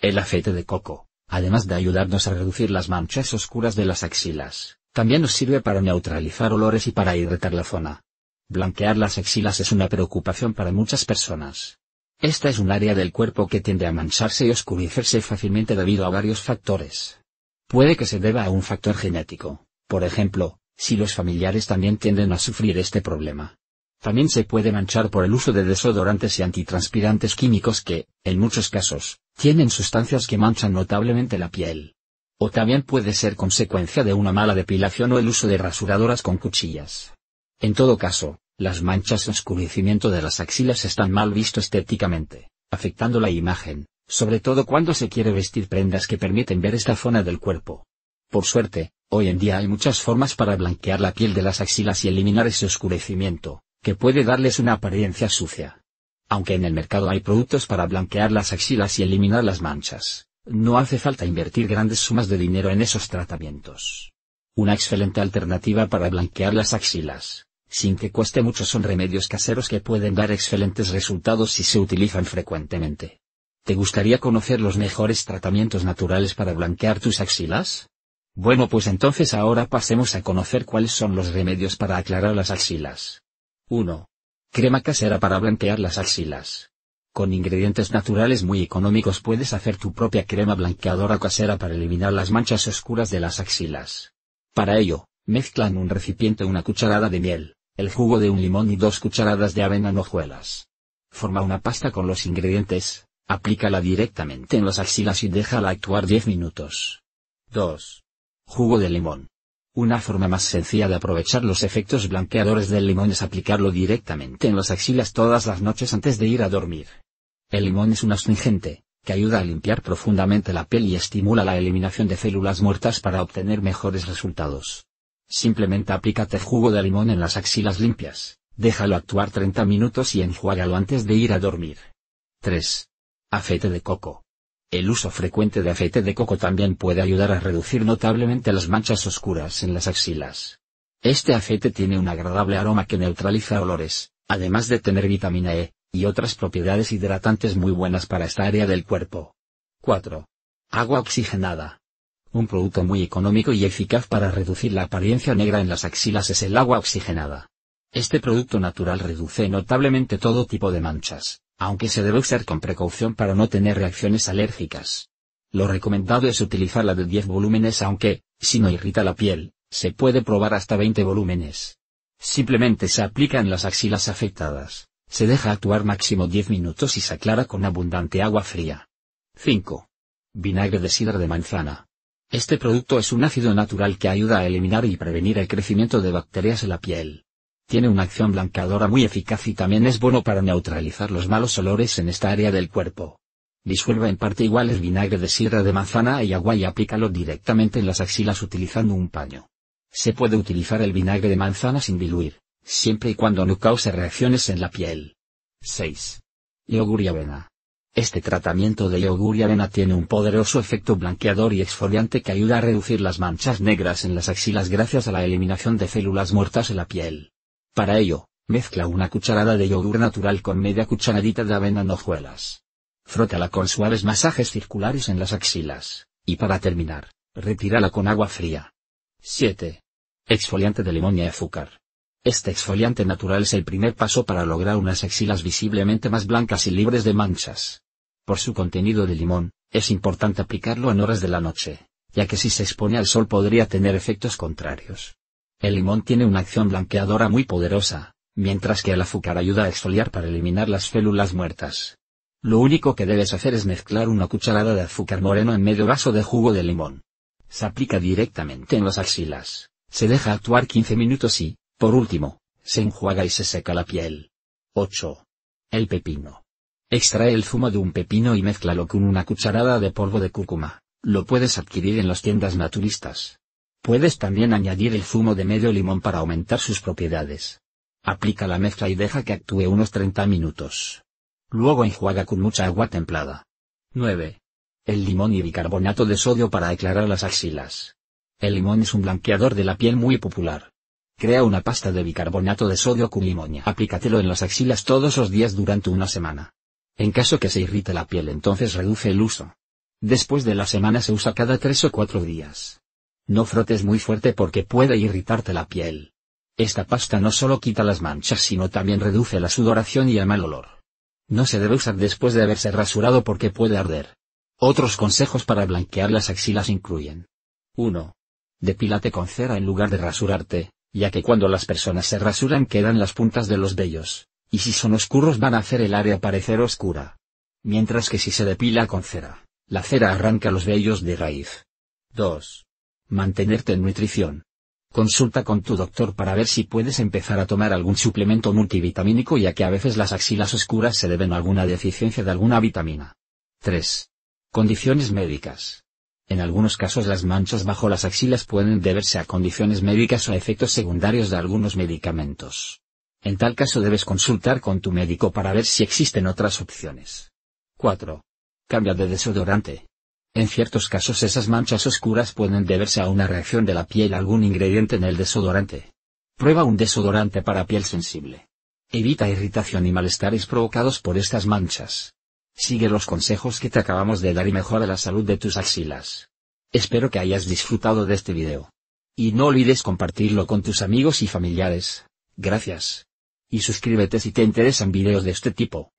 El aceite de coco, además de ayudarnos a reducir las manchas oscuras de las axilas, también nos sirve para neutralizar olores y para hidratar la zona. Blanquear las axilas es una preocupación para muchas personas. Esta es un área del cuerpo que tiende a mancharse y oscurecerse fácilmente debido a varios factores. Puede que se deba a un factor genético, por ejemplo, si los familiares también tienden a sufrir este problema. También se puede manchar por el uso de desodorantes y antitranspirantes químicos que, en muchos casos, tienen sustancias que manchan notablemente la piel. O también puede ser consecuencia de una mala depilación o el uso de rasuradoras con cuchillas. En todo caso, las manchas o oscurecimiento de las axilas están mal visto estéticamente, afectando la imagen, sobre todo cuando se quiere vestir prendas que permiten ver esta zona del cuerpo. Por suerte, hoy en día hay muchas formas para blanquear la piel de las axilas y eliminar ese oscurecimiento que puede darles una apariencia sucia. Aunque en el mercado hay productos para blanquear las axilas y eliminar las manchas, no hace falta invertir grandes sumas de dinero en esos tratamientos. Una excelente alternativa para blanquear las axilas, sin que cueste mucho son remedios caseros que pueden dar excelentes resultados si se utilizan frecuentemente. ¿Te gustaría conocer los mejores tratamientos naturales para blanquear tus axilas? Bueno pues entonces ahora pasemos a conocer cuáles son los remedios para aclarar las axilas. 1. Crema casera para blanquear las axilas. Con ingredientes naturales muy económicos puedes hacer tu propia crema blanqueadora casera para eliminar las manchas oscuras de las axilas. Para ello, mezcla en un recipiente una cucharada de miel, el jugo de un limón y dos cucharadas de avena en hojuelas. Forma una pasta con los ingredientes, aplícala directamente en las axilas y déjala actuar 10 minutos. 2. Jugo de limón. Una forma más sencilla de aprovechar los efectos blanqueadores del limón es aplicarlo directamente en las axilas todas las noches antes de ir a dormir. El limón es un astringente, que ayuda a limpiar profundamente la piel y estimula la eliminación de células muertas para obtener mejores resultados. Simplemente aplícate jugo de limón en las axilas limpias, déjalo actuar 30 minutos y enjuágalo antes de ir a dormir. 3. Aceite de coco. El uso frecuente de aceite de coco también puede ayudar a reducir notablemente las manchas oscuras en las axilas. Este aceite tiene un agradable aroma que neutraliza olores, además de tener vitamina E, y otras propiedades hidratantes muy buenas para esta área del cuerpo. 4. Agua oxigenada. Un producto muy económico y eficaz para reducir la apariencia negra en las axilas es el agua oxigenada. Este producto natural reduce notablemente todo tipo de manchas, aunque se debe usar con precaución para no tener reacciones alérgicas. Lo recomendado es utilizar la de 10 volúmenes aunque, si no irrita la piel, se puede probar hasta 20 volúmenes. Simplemente se aplica en las axilas afectadas, se deja actuar máximo 10 minutos y se aclara con abundante agua fría. 5. Vinagre de sidra de manzana. Este producto es un ácido natural que ayuda a eliminar y prevenir el crecimiento de bacterias en la piel. Tiene una acción blanqueadora muy eficaz y también es bueno para neutralizar los malos olores en esta área del cuerpo. Disuelva en parte igual el vinagre de sierra de manzana y agua y aplícalo directamente en las axilas utilizando un paño. Se puede utilizar el vinagre de manzana sin diluir, siempre y cuando no cause reacciones en la piel. 6. Yogur y avena. Este tratamiento de yogur y avena tiene un poderoso efecto blanqueador y exfoliante que ayuda a reducir las manchas negras en las axilas gracias a la eliminación de células muertas en la piel. Para ello, mezcla una cucharada de yogur natural con media cucharadita de avena en hojuelas. Frótala con suaves masajes circulares en las axilas, y para terminar, retírala con agua fría. 7. Exfoliante de limón y azúcar. Este exfoliante natural es el primer paso para lograr unas axilas visiblemente más blancas y libres de manchas. Por su contenido de limón, es importante aplicarlo en horas de la noche, ya que si se expone al sol podría tener efectos contrarios. El limón tiene una acción blanqueadora muy poderosa, mientras que el azúcar ayuda a exfoliar para eliminar las células muertas. Lo único que debes hacer es mezclar una cucharada de azúcar moreno en medio vaso de jugo de limón. Se aplica directamente en las axilas, se deja actuar 15 minutos y, por último, se enjuaga y se seca la piel. 8. El pepino. Extrae el zumo de un pepino y mézclalo con una cucharada de polvo de cúrcuma. Lo puedes adquirir en las tiendas naturistas. Puedes también añadir el zumo de medio limón para aumentar sus propiedades. Aplica la mezcla y deja que actúe unos 30 minutos. Luego enjuaga con mucha agua templada. 9. El limón y bicarbonato de sodio para aclarar las axilas. El limón es un blanqueador de la piel muy popular. Crea una pasta de bicarbonato de sodio con limonia. Aplícatelo en las axilas todos los días durante una semana. En caso que se irrite la piel entonces reduce el uso. Después de la semana se usa cada 3 o 4 días. No frotes muy fuerte porque puede irritarte la piel. Esta pasta no solo quita las manchas sino también reduce la sudoración y el mal olor. No se debe usar después de haberse rasurado porque puede arder. Otros consejos para blanquear las axilas incluyen. 1. Depílate con cera en lugar de rasurarte, ya que cuando las personas se rasuran quedan las puntas de los vellos, y si son oscuros van a hacer el área parecer oscura. Mientras que si se depila con cera, la cera arranca los vellos de raíz. 2 mantenerte en nutrición. Consulta con tu doctor para ver si puedes empezar a tomar algún suplemento multivitamínico ya que a veces las axilas oscuras se deben a alguna deficiencia de alguna vitamina. 3. Condiciones médicas. En algunos casos las manchas bajo las axilas pueden deberse a condiciones médicas o a efectos secundarios de algunos medicamentos. En tal caso debes consultar con tu médico para ver si existen otras opciones. 4. Cambia de desodorante. En ciertos casos esas manchas oscuras pueden deberse a una reacción de la piel a algún ingrediente en el desodorante. Prueba un desodorante para piel sensible. Evita irritación y malestares provocados por estas manchas. Sigue los consejos que te acabamos de dar y mejora la salud de tus axilas. Espero que hayas disfrutado de este video. Y no olvides compartirlo con tus amigos y familiares. Gracias. Y suscríbete si te interesan videos de este tipo.